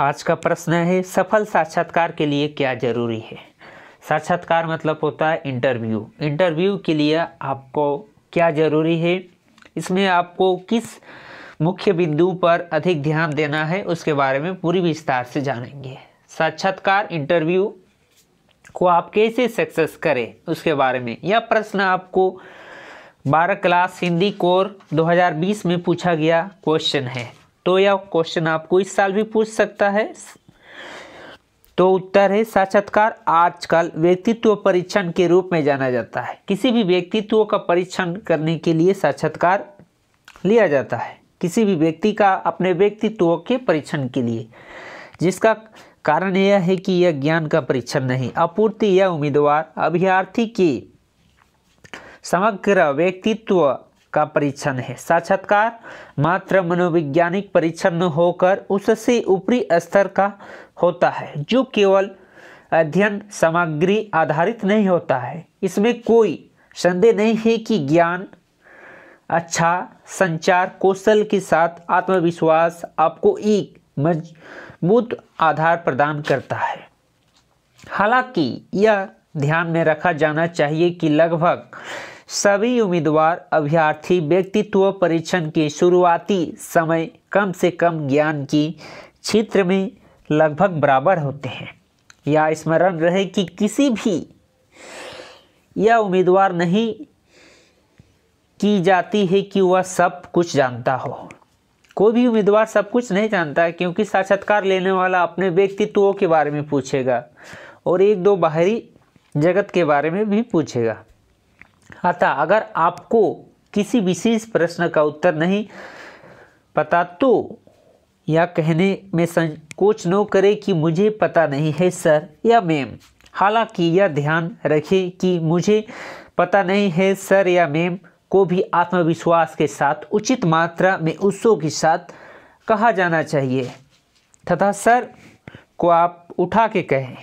आज का प्रश्न है सफल साक्षात्कार के लिए क्या ज़रूरी है साक्षात्कार मतलब होता है इंटरव्यू इंटरव्यू के लिए आपको क्या ज़रूरी है इसमें आपको किस मुख्य बिंदु पर अधिक ध्यान देना है उसके बारे में पूरी विस्तार से जानेंगे साक्षात्कार इंटरव्यू को आप कैसे सक्सेस करें उसके बारे में यह प्रश्न आपको बारह क्लास हिंदी कोर 2020 में पूछा गया क्वेश्चन है तो यह क्वेश्चन आपको इस साल भी पूछ सकता है तो उत्तर है साक्षात्कार आजकल व्यक्तित्व परीक्षण के रूप में जाना जाता है किसी भी व्यक्तित्व का परीक्षण करने के लिए साक्षात्कार लिया जाता है किसी भी व्यक्ति का अपने व्यक्तित्व के परीक्षण के लिए जिसका कारण यह है कि यह ज्ञान का परीक्षण नहीं अपूर्ति यह उम्मीदवार अभ्यार्थी के समग्र व्यक्तित्व का परीक्षण है साक्षात्कार मात्र मनोवैज्ञानिक परीक्षण होकर उससे ऊपरी स्तर का होता है जो केवल अध्ययन सामग्री आधारित नहीं होता है इसमें कोई संदेह नहीं है कि ज्ञान अच्छा संचार कौशल के साथ आत्मविश्वास आपको एक मजबूत आधार प्रदान करता है हालांकि यह ध्यान में रखा जाना चाहिए कि लगभग सभी उम्मीदवार अभ्यर्थी व्यक्तित्व परीक्षण के शुरुआती समय कम से कम ज्ञान की क्षेत्र में लगभग बराबर होते हैं या स्मरण रहे कि किसी भी यह उम्मीदवार नहीं की जाती है कि वह सब कुछ जानता हो कोई भी उम्मीदवार सब कुछ नहीं जानता है क्योंकि साक्षात्कार लेने वाला अपने व्यक्तित्व के बारे में पूछेगा और एक दो बाहरी जगत के बारे में भी पूछेगा अतः अगर आपको किसी विशेष प्रश्न का उत्तर नहीं पता तो या कहने में संकोच न करें कि मुझे पता नहीं है सर या मैम हालांकि यह ध्यान रखें कि मुझे पता नहीं है सर या मैम को भी आत्मविश्वास के साथ उचित मात्रा में उत्सव के साथ कहा जाना चाहिए तथा सर को आप उठा के कहें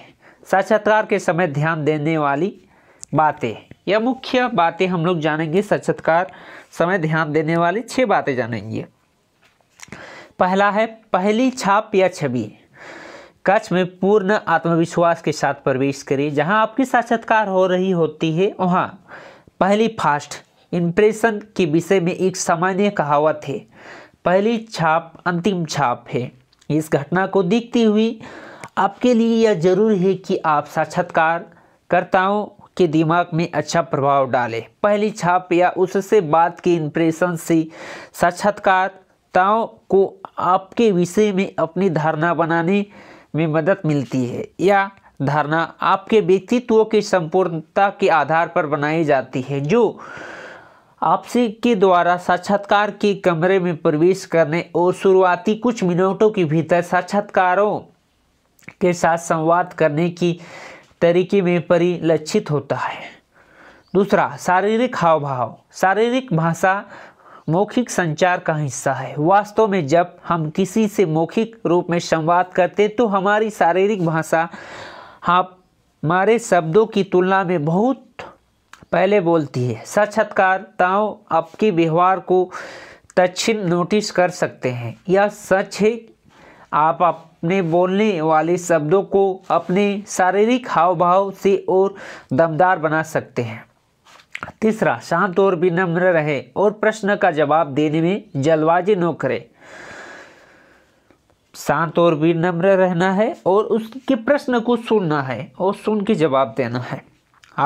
साक्षात्कार के समय ध्यान देने वाली बातें यह मुख्य बातें हम लोग जानेंगे साक्षात्कार समय ध्यान देने वाली छः बातें जानेंगे पहला है पहली छाप या छवि कच्छ में पूर्ण आत्मविश्वास के साथ प्रवेश करें जहां आपकी साक्षात्कार हो रही होती है वहां पहली फास्ट इम्प्रेशन के विषय में एक सामान्य कहावत है पहली छाप अंतिम छाप है इस घटना को देखते हुए आपके लिए यह जरूर है कि आप साक्षात्कार करताओं के दिमाग में अच्छा प्रभाव डाले पहली छाप या उससे बात के इंप्रेशन से साक्षात्कारताओं को आपके विषय में अपनी धारणा बनाने में मदद मिलती है या धारणा आपके व्यक्तित्व की संपूर्णता के आधार पर बनाई जाती है जो आपसे के द्वारा साक्षात्कार के कमरे में प्रवेश करने और शुरुआती कुछ मिनटों के भीतर साक्षात्कारों के साथ संवाद करने की तरीके में परिलक्षित होता है दूसरा शारीरिक हाव भाव शारीरिक भाषा मौखिक संचार का हिस्सा है वास्तव में जब हम किसी से मौखिक रूप में संवाद करते तो हमारी शारीरिक भाषा हमारे शब्दों की तुलना में बहुत पहले बोलती है साक्षात्कारताओं आपके व्यवहार को तक्षण नोटिस कर सकते हैं यह सच है आप आप अपने बोलने वाले शब्दों को अपने शारीरिक हाव भाव से और दमदार बना सकते हैं तीसरा शांत और विनम्र रहे और प्रश्न का जवाब देने में जल्दबाजी न करें शांत और विनम्र रहना है और उसके प्रश्न को सुनना है और सुन के जवाब देना है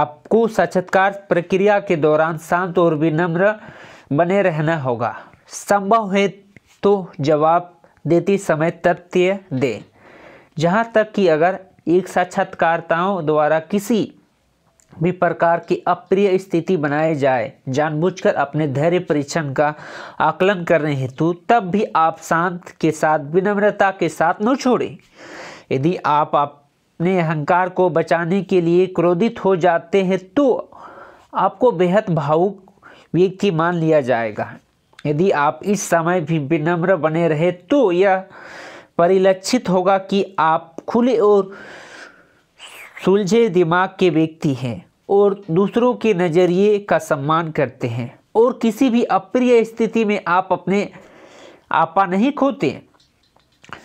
आपको साक्षात्कार प्रक्रिया के दौरान शांत और विनम्र बने रहना होगा संभव है तो जवाब देती समय तथ्य दे जहाँ तक कि अगर एक साक्षात्कारताओं द्वारा किसी भी प्रकार की अप्रिय स्थिति बनाए जाए जानबूझकर अपने धैर्य परीक्षण का आकलन करने हेतु तब भी आप शांत के साथ विनम्रता के साथ न छोड़ें यदि आप अपने अहंकार को बचाने के लिए क्रोधित हो जाते हैं तो आपको बेहद भावुक व्यक्ति मान लिया जाएगा यदि आप इस समय भी विनम्र बने रहे तो यह परिलक्षित होगा कि आप खुले और सुलझे दिमाग के व्यक्ति हैं और दूसरों के नज़रिए का सम्मान करते हैं और किसी भी अप्रिय स्थिति में आप अपने आपा नहीं खोते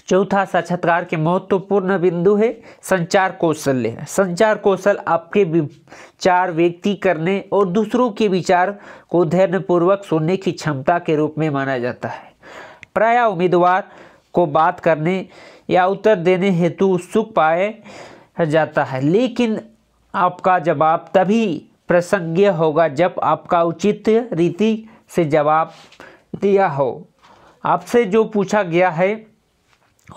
चौथा साक्षात्कार के महत्वपूर्ण बिंदु है संचार कौशल संचार कौशल आपके विचार व्यक्ति करने और दूसरों के विचार को धैर्यपूर्वक सुनने की क्षमता के रूप में माना जाता है प्राय उम्मीदवार को बात करने या उत्तर देने हेतु उत्सुक पाए जाता है लेकिन आपका जवाब तभी प्रसंग होगा जब आपका उचित रीति से जवाब दिया हो आपसे जो पूछा गया है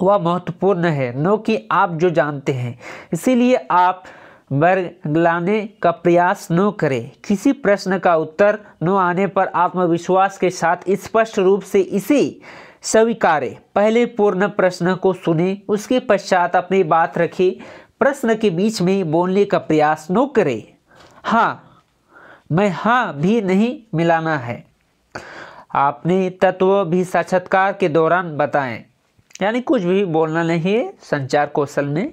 वह महत्वपूर्ण है न कि आप जो जानते हैं इसीलिए आप बरगलाने का प्रयास न करें किसी प्रश्न का उत्तर न आने पर आत्मविश्वास के साथ स्पष्ट रूप से इसे स्वीकारें पहले पूर्ण प्रश्न को सुने उसके पश्चात अपनी बात रखें प्रश्न के बीच में बोलने का प्रयास न करें हाँ मैं हाँ भी नहीं मिलाना है आपने तत्व भी साक्षात्कार के दौरान बताएं यानी कुछ भी बोलना नहीं है संचार कौशल में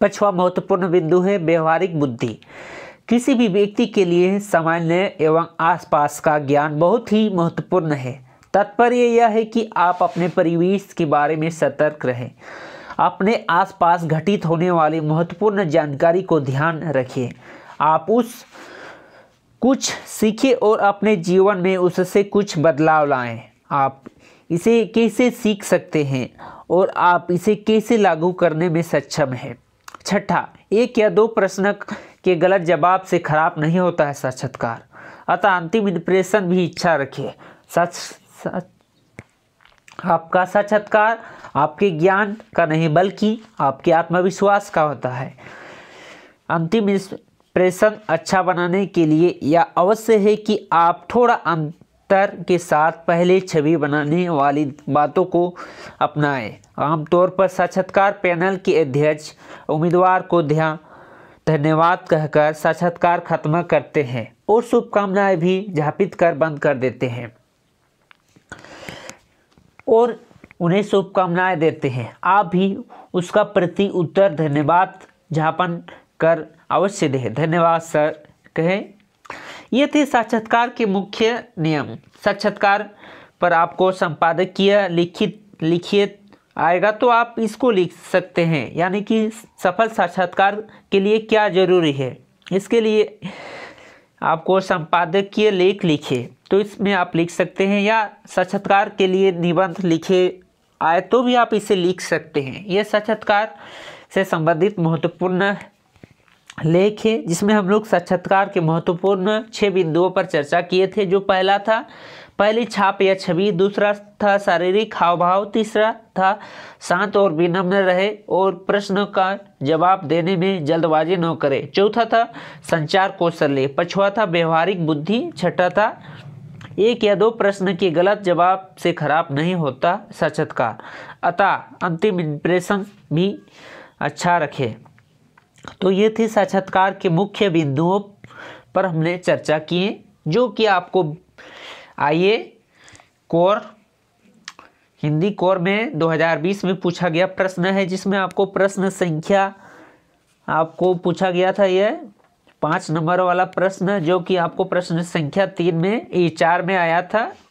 पछवा महत्वपूर्ण बिंदु है व्यवहारिक बुद्धि किसी भी व्यक्ति के लिए सामान्य एवं आसपास का ज्ञान बहुत ही महत्वपूर्ण है तात्पर्य यह है कि आप अपने परिवेश के बारे में सतर्क रहें अपने आसपास घटित होने वाली महत्वपूर्ण जानकारी को ध्यान रखिए आप उस कुछ सीखे और अपने जीवन में उससे कुछ बदलाव लाएं आप इसे कैसे सीख सकते हैं और आप इसे कैसे लागू करने में सक्षम हैं छठा एक या दो प्रश्न के गलत जवाब से खराब नहीं होता है साक्षात्कार अतः अंतिम इंप्रेशन भी इच्छा रखिए सच आपका साक्षात्कार आपके ज्ञान का नहीं बल्कि आपके आत्मविश्वास का होता है अंतिम इंप्रेशन अच्छा बनाने के लिए यह अवश्य है कि आप थोड़ा अंत तर के साथ पहले छवि बनाने वाली बातों को अपनाएं आमतौर पर साक्षात्कार पैनल के अध्यक्ष उम्मीदवार को ध्यान धन्यवाद कहकर साक्षात्कार खत्म करते हैं और शुभकामनाएं भी झापित कर बंद कर देते हैं और उन्हें शुभकामनाएं देते हैं आप भी उसका प्रति उत्तर धन्यवाद झापन कर अवश्य दें धन्यवाद सर कहें ये थे साक्षात्कार के मुख्य नियम साक्षात्कार पर आपको संपादकीय लिखित लिखिए आएगा तो आप इसको लिख सकते हैं यानी कि सफल साक्षात्कार के लिए क्या जरूरी है इसके लिए आपको संपादकीय लेख लिखे तो इसमें आप लिख सकते हैं या साक्षात्कार के लिए निबंध लिखे आए तो भी आप इसे लिख सकते हैं यह साक्षात्कार से संबंधित महत्वपूर्ण लेख है जिसमें हम लोग साक्षात्कार के महत्वपूर्ण छः बिंदुओं पर चर्चा किए थे जो पहला था पहली छाप या छवि दूसरा था शारीरिक हाव भाव तीसरा था शांत और विनम्र रहे और प्रश्न का जवाब देने में जल्दबाजी न करे चौथा था संचार कौशल्य पछवा था व्यवहारिक बुद्धि छठा था एक या दो प्रश्न के गलत जवाब से खराब नहीं होता साक्षात्कार अतः अंतिम इंप्रेशन भी अच्छा रखें तो ये थे साक्षात्कार के मुख्य बिंदुओं पर हमने चर्चा किए जो कि आपको आइए कोर हिंदी कोर में 2020 में पूछा गया प्रश्न है जिसमें आपको प्रश्न संख्या आपको पूछा गया था यह पाँच नंबर वाला प्रश्न जो कि आपको प्रश्न संख्या तीन में ई चार में आया था